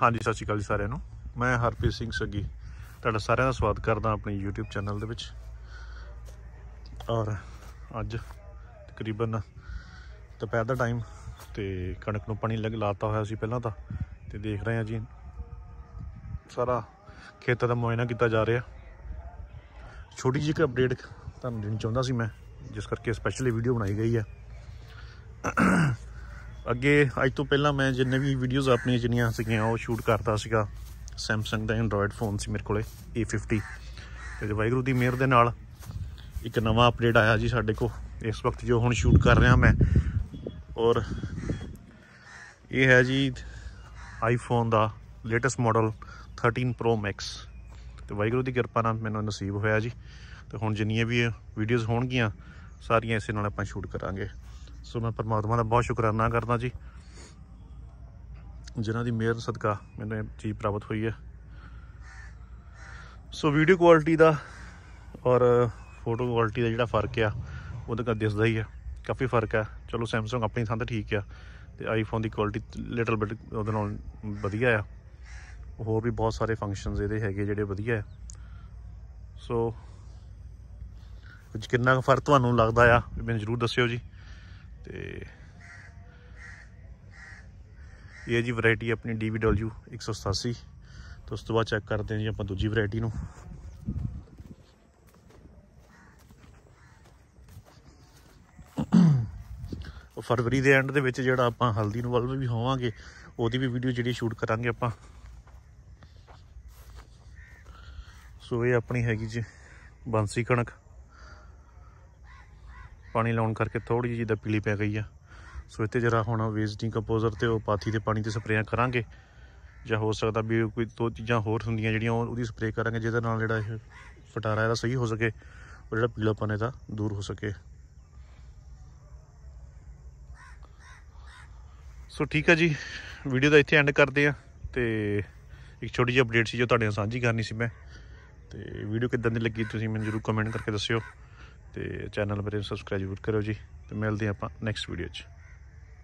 ਹਾਂਜੀ ਸਤਿ ਸ਼੍ਰੀ ਅਕਾਲ ਜੀ ਸਾਰਿਆਂ ਨੂੰ ਮੈਂ ਹਰਪ੍ਰੀਤ ਸਿੰਘ ਸੱਗੀ ਤੁਹਾਡਾ ਸਾਰਿਆਂ ਦਾ ਸਵਾਗਤ ਕਰਦਾ ਆਪਣੇ YouTube ਚੈਨਲ ਦੇ ਵਿੱਚ ਔਰ ਅੱਜ ਤਕਰੀਬਨ ਦੁਪਹਿਰ ਦਾ ਟਾਈਮ ਤੇ ਕਣਕ ਨੂੰ ਪਾਣੀ ਲਾਤਾ ਹੋਇਆ ਸੀ ਪਹਿਲਾਂ ਤਾਂ ਤੇ ਦੇਖ ਰਹੇ ਆ ਜੀ ਸਾਰਾ ਖੇਤ ਦਾ ਮੁਆਇਨਾ ਕੀਤਾ ਜਾ ਰਿਹਾ ਛੋਟੀ ਜਿਹੀ ਇੱਕ ਅਪਡੇਟ ਤੁਹਾਨੂੰ ਦੇਣੀ ਚਾਹੁੰਦਾ ਸੀ ਮੈਂ ਜਿਸ ਕਰਕੇ ਸਪੈਸ਼ਲੀ ਵੀਡੀਓ ਬਣਾਈ ਗਈ ਹੈ ਅੱਗੇ ਅੱਜ ਤੋਂ ਪਹਿਲਾਂ ਮੈਂ ਜਿੰਨੇ ਵੀ ਵੀਡੀਓਜ਼ ਆਪਣੀਆਂ ਜਿੰਨੀਆਂ ਸੀਗੀਆਂ ਉਹ ਸ਼ੂਟ ਕਰਦਾ ਸੀਗਾ Samsung ਦਾ Android ਫੋਨ ਸੀ ਮੇਰੇ ਕੋਲੇ A50 ਤੇ ਵਾਹਿਗੁਰੂ ਦੀ ਮਿਹਰ ਦੇ ਨਾਲ ਇੱਕ ਨਵਾਂ ਅਪਡੇਟ ਆਇਆ ਜੀ ਸਾਡੇ ਕੋ ਇਸ ਵਕਤ ਜੋ ਹੁਣ ਸ਼ੂਟ ਕਰ ਰਿਹਾ ਮੈਂ ਔਰ ਇਹ ਹੈ ਜੀ iPhone ਦਾ ਲੇਟੈਸਟ ਮਾਡਲ 13 Pro Max ਤੇ ਵਾਹਿਗੁਰੂ ਦੀ ਕਿਰਪਾ ਨਾਲ ਮੈਨੂੰ ਨਸੀਬ ਹੋਇਆ ਜੀ ਤੇ ਹੁਣ ਜਿੰਨੀਆਂ ਵੀ ਵੀਡੀਓਜ਼ ਹੋਣਗੀਆਂ ਸਾਰੀਆਂ ਇਸੇ ਨਾਲ ਆਪਾਂ ਸ਼ੂਟ ਕਰਾਂਗੇ ਸੋ ਮੈਂ ਪਰਮਾਤਮਾ ਦਾ ਬਹੁਤ ਸ਼ੁਕਰਾਨਾ ਕਰਦਾ ਜੀ ਜਿਨ੍ਹਾਂ ਦੀ ਮਿਹਰ ਸਦਕਾ ਮੈਨੂੰ ਇਹ ਚੀਜ਼ ਪ੍ਰਾਪਤ ਹੋਈ ਹੈ ਸੋ ਵੀਡੀਓ ਕੁਆਲਿਟੀ ਦਾ ਔਰ ਫੋਟੋ ਕੁਆਲਿਟੀ ਦਾ ਜਿਹੜਾ ਫਰਕ ਆ ਉਹ ਕਾ ਦਿਸਦਾ ਹੀ ਆ ਕਾਫੀ ਫਰਕ ਆ ਚਲੋ Samsung ਆਪਣੀ ਥਾਂ ਤੇ ਠੀਕ ਆ ਤੇ iPhone ਦੀ ਕੁਆਲਿਟੀ ਲਿਟਲ ਬਿਟ ਉਹਦੇ ਨਾਲ ਵਧੀਆ ਆ ਹੋਰ ਵੀ ਬਹੁਤ ਸਾਰੇ ਫੰਕਸ਼ਨਸ ਇਹਦੇ ਹੈਗੇ ਜਿਹੜੇ ਵਧੀਆ ਆ ਸੋ ਕੁਝ ਕਿੰਨਾ ਫਰਕ ਤੁਹਾਨੂੰ ਲੱਗਦਾ ਆ ਮੈਨੂੰ ਜ਼ਰੂਰ ਦੱਸਿਓ ਜੀ ਤੇ ਇਹ ਜੀ ਵੈਰਾਈਟੀ ਆਪਣੀ DBW 187 ਤੋਂ ਉਸ ਤੋਂ ਬਾਅਦ ਚੈੱਕ ਕਰਦੇ ਹਾਂ ਜੀ ਆਪਾਂ ਦੂਜੀ ਵੈਰਾਈਟੀ ਨੂੰ ਫਰਵਰੀ ਦੇ ਐਂਡ ਦੇ ਵਿੱਚ ਜਿਹੜਾ ਆਪਾਂ ਹਲਦੀ ਨੂੰ ਵੱਲ ਵੀ ਹੋਵਾਂਗੇ ਉਹਦੀ ਵੀ ਵੀਡੀਓ ਜਿਹੜੀ ਸ਼ੂਟ ਕਰਾਂਗੇ ਆਪਾਂ ਸੋ ਇਹ ਆਪਣੀ ਹੈਗੀ ਜੀ ਬਾਂਸੀ ਕਣਕ ਪਾਣੀ ਲਾਉਣ ਕਰਕੇ ਥੋੜੀ ਜਿਹੀ ਦਾ ਪੀਲੀ ਪੈ ਗਈ ਆ ਸੋ ਇੱਥੇ ਜਰਾ ਹੁਣ ਵੇਸਟਿੰਗ ਕੰਪੋਜ਼ਰ ਤੇ ਉਹ ਪਾਥੀ ਦੇ ਪਾਣੀ ਤੇ ਸਪਰੇਆਂ ਕਰਾਂਗੇ ਜਾਂ ਹੋ ਸਕਦਾ ਵੀ ਕੋਈ ਦੋ ਚੀਜ਼ਾਂ ਹੋਰ ਹੁੰਦੀਆਂ ਜਿਹੜੀਆਂ ਉਹਦੀ ਸਪਰੇਅ ਕਰਾਂਗੇ ਜਿਹਦੇ ਨਾਲ ਜਿਹੜਾ ਇਹ ਫਟਾਰਾ ਇਹਦਾ ਸਹੀ ਹੋ ਸਕੇ ਉਹ ਜਿਹੜਾ ਪੀਲਾਪਨ ਇਹਦਾ ਦੂਰ ਹੋ ਸਕੇ ਸੋ ਠੀਕ ਹੈ ਜੀ ਵੀਡੀਓ ਦਾ ਇੱਥੇ ਐਂਡ ਕਰਦੇ ਆ ਤੇ ਇੱਕ ਛੋਟੀ ਜਿਹੀ ਅਪਡੇਟ ਸੀ ਜੋ ਤੁਹਾਡੇ ਨਾਲ ਸਾਂਝੀ ਕਰਨੀ ਸੀ ਮੈਂ ਤੇ ਵੀਡੀਓ ਕਿਦਾਂ ਦੀ ਲੱਗੀ ਤੁਸੀਂ ਮੈਨੂੰ ਜਰੂਰ ਕਮੈਂਟ ਕਰਕੇ ਦੱਸਿਓ ਤੇ ਚੈਨਲ ਮੇਰੇ ਸਬਸਕ੍ਰਾਈਬ ਜ਼ਰੂਰ ਕਰਿਓ ਜੀ ਤੇ ਮਿਲਦੇ ਆਪਾਂ ਨੈਕਸਟ ਵੀਡੀਓ 'ਚ